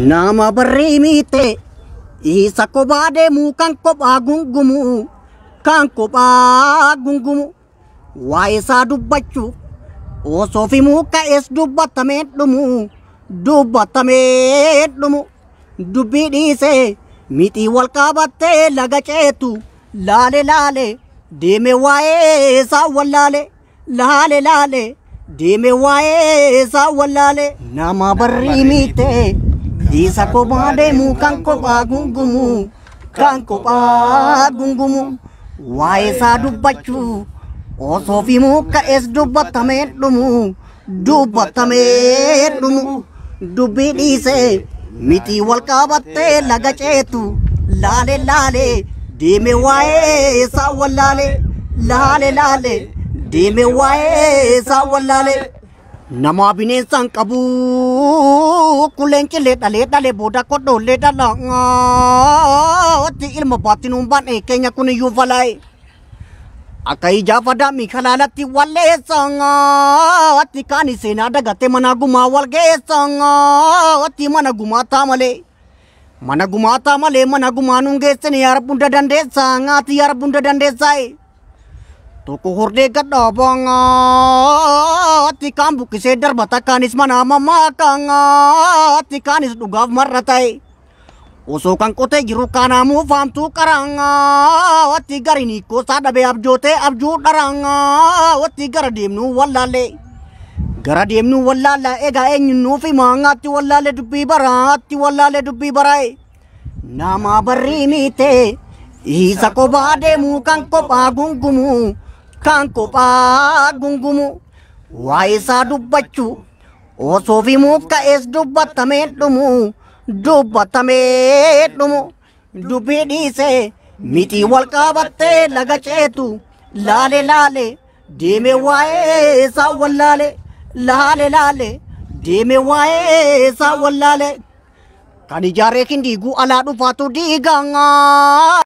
Nama berimite Isa ko bade mu kangkob agunggumu Kangkob agunggumu Waisa dubbachu Osofi mu ka es dubbatame dumu Dubbatame dumu Dubbidi se Miti walkabate lagachetu Lale lale Deme waesa wallale Lale lale Deme waesa wallale Nama berimite Isa ko bade mu kangkop agunggumu Kangkop agunggumu Waisa dubbachu Osofi mu ka es dubbatame dumu Dubbatame dumu Dubbi diise miti walqabatte laga ceetu Laale laale deeme waa'ee isaa wallaale Laale laale deeme waa'ee isaa wallaale Nama sang kabu kulengke leda leda le boda kodo leda la ti ilmu bati numban e kenya kuni yuvalai akai java da mi khalala ti sang sanga ti kani sena da gate mana guma walge sanga ti mana guma tamale mana guma tamale mana guma nungge sen yar bunda desa sanga ti bunda Tuku hurde Ati kambu tikam batakan isma nama mana mama kanga tikanis dugav maratai usukan kote jiru kanamu fam tu karang, tigar ini kosa sada be abjote abju Ati gara emnu wallale gara emnu wallale, ega enynu fi mangati wallale dubbi barati wallale dupi barai nama barri mite isa ko bade mu ko pagung kumu kan kophaa gungumu waa isaa dubbachuu osoo fi muuf ka'ees dubbatamee dhumu dubbatamee dhumu dubbii dhiisee miti walqaabattee laga ceetu laale laale deeme waa'ee isaa wallaale laale laale deeme waa'ee isaa wallaale kan ijaaree kindiiguu alaa dhufaatu diigaa.